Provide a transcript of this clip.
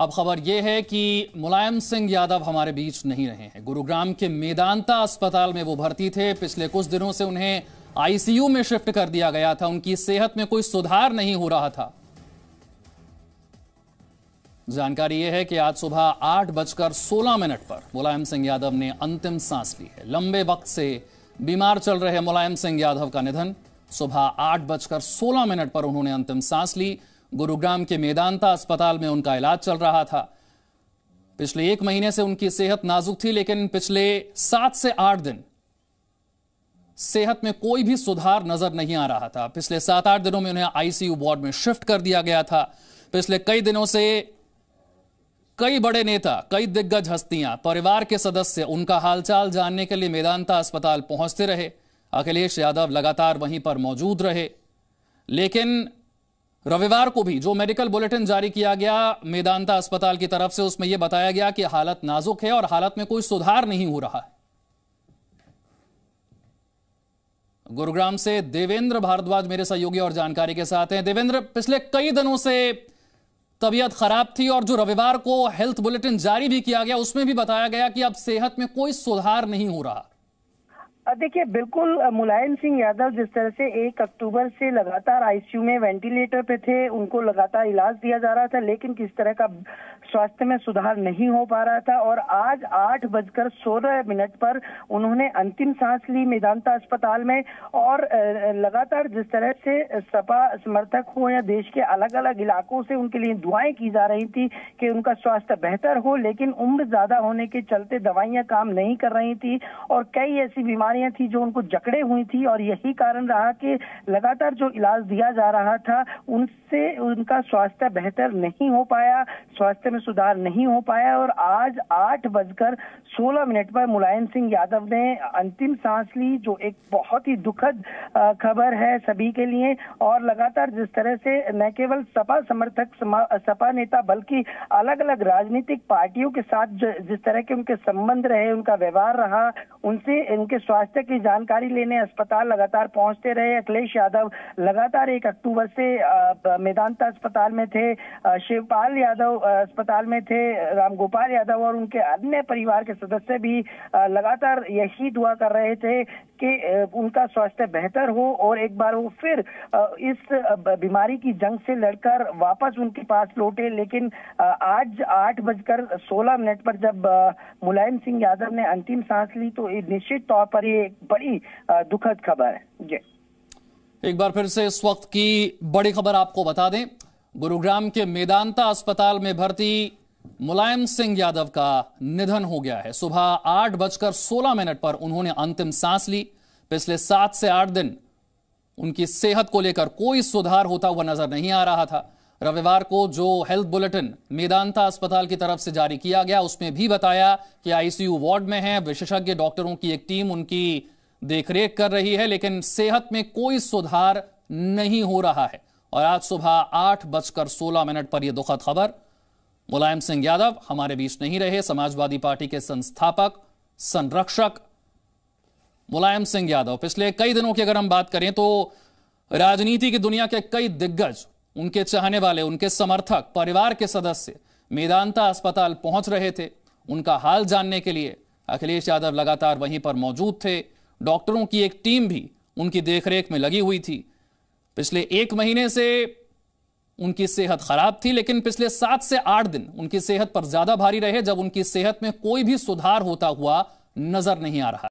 अब खबर यह है कि मुलायम सिंह यादव हमारे बीच नहीं रहे हैं गुरुग्राम के मेदांता अस्पताल में वो भर्ती थे पिछले कुछ दिनों से उन्हें आईसीयू में शिफ्ट कर दिया गया था उनकी सेहत में कोई सुधार नहीं हो रहा था जानकारी यह है कि आज सुबह आठ बजकर सोलह मिनट पर मुलायम सिंह यादव ने अंतिम सांस ली है लंबे वक्त से बीमार चल रहे मुलायम सिंह यादव का निधन सुबह आठ बजकर सोलह मिनट पर उन्होंने अंतिम सांस ली गुरुग्राम के मेदांता अस्पताल में उनका इलाज चल रहा था पिछले एक महीने से उनकी सेहत नाजुक थी लेकिन पिछले सात से आठ दिन सेहत में कोई भी सुधार नजर नहीं आ रहा था पिछले सात आठ दिनों में उन्हें आईसीयू वार्ड में शिफ्ट कर दिया गया था पिछले कई दिनों से कई बड़े नेता कई दिग्गज हस्तियां परिवार के सदस्य उनका हालचाल जानने के लिए मेदांता अस्पताल पहुंचते रहे अखिलेश यादव लगातार वहीं पर मौजूद रहे लेकिन रविवार को भी जो मेडिकल बुलेटिन जारी किया गया मेदांता अस्पताल की तरफ से उसमें यह बताया गया कि हालत नाजुक है और हालत में कोई सुधार नहीं हो रहा है गुरुग्राम से देवेंद्र भारद्वाज मेरे सहयोगी और जानकारी के साथ हैं देवेंद्र पिछले कई दिनों से तबीयत खराब थी और जो रविवार को हेल्थ बुलेटिन जारी भी किया गया उसमें भी बताया गया कि अब सेहत में कोई सुधार नहीं हो रहा देखिए बिल्कुल मुलायम सिंह यादव जिस तरह से एक अक्टूबर से लगातार आईसीयू में वेंटिलेटर पे थे उनको लगातार इलाज दिया जा रहा था लेकिन किस तरह का स्वास्थ्य में सुधार नहीं हो पा रहा था और आज आठ बजकर सोलह मिनट पर उन्होंने अंतिम सांस ली मेदांता अस्पताल में और लगातार जिस तरह से सपा समर्थक हो या देश के अलग अलग इलाकों से उनके लिए दुआएं की जा रही थी कि उनका स्वास्थ्य बेहतर हो लेकिन उम्र ज्यादा होने के चलते दवाइयां काम नहीं कर रही थी और कई ऐसी बीमारी बीमारियां थी जो उनको जकड़े हुई थी और यही कारण रहा कि लगातार जो इलाज दिया जा रहा था उनसे उनका स्वास्थ्य बेहतर नहीं हो पाया स्वास्थ्य में सुधार नहीं हो पाया और आज आठ बजकर सोलह मिनट पर मुलायम सिंह यादव ने अंतिम सांस ली जो एक बहुत ही दुखद खबर है सभी के लिए और लगातार जिस तरह से न केवल सपा समर्थक सपा नेता बल्कि अलग अलग राजनीतिक पार्टियों के साथ जिस तरह के उनके संबंध रहे उनका व्यवहार रहा उनसे उनके स्वास्थ्य स्वास्थ्य की जानकारी लेने अस्पताल लगातार पहुंचते रहे अखिलेश यादव लगातार एक अक्टूबर से मेदांता अस्पताल में थे शिवपाल यादव अस्पताल में थे रामगोपाल यादव और उनके अन्य परिवार के सदस्य भी लगातार यही दुआ कर रहे थे कि उनका स्वास्थ्य बेहतर हो और एक बार वो फिर इस बीमारी की जंग से लड़कर वापस उनके पास लौटे लेकिन आज आठ बजकर सोलह मिनट पर जब मुलायम सिंह यादव ने अंतिम सांस ली तो निश्चित तौर पर लिए एक बड़ी दुखद खबर है जी एक बार फिर से इस वक्त की बड़ी खबर आपको बता दें गुरुग्राम के मेदांता अस्पताल में भर्ती मुलायम सिंह यादव का निधन हो गया है सुबह आठ बजकर सोलह मिनट पर उन्होंने अंतिम सांस ली पिछले सात से आठ दिन उनकी सेहत को लेकर कोई सुधार होता हुआ नजर नहीं आ रहा था रविवार को जो हेल्थ बुलेटिन मेदांता अस्पताल की तरफ से जारी किया गया उसमें भी बताया कि आईसीयू वार्ड में है विशेषज्ञ डॉक्टरों की एक टीम उनकी देखरेख कर रही है लेकिन सेहत में कोई सुधार नहीं हो रहा है और आज सुबह आठ बजकर सोलह मिनट पर यह दुखद खबर मुलायम सिंह यादव हमारे बीच नहीं रहे समाजवादी पार्टी के संस्थापक संरक्षक मुलायम सिंह यादव पिछले कई दिनों की अगर हम बात करें तो राजनीति की दुनिया के कई दिग्गज उनके चाहने वाले उनके समर्थक परिवार के सदस्य मेदांता अस्पताल पहुंच रहे थे उनका हाल जानने के लिए अखिलेश यादव लगातार वहीं पर मौजूद थे डॉक्टरों की एक टीम भी उनकी देखरेख में लगी हुई थी पिछले एक महीने से उनकी सेहत खराब थी लेकिन पिछले सात से आठ दिन उनकी सेहत पर ज्यादा भारी रहे जब उनकी सेहत में कोई भी सुधार होता हुआ नजर नहीं आ रहा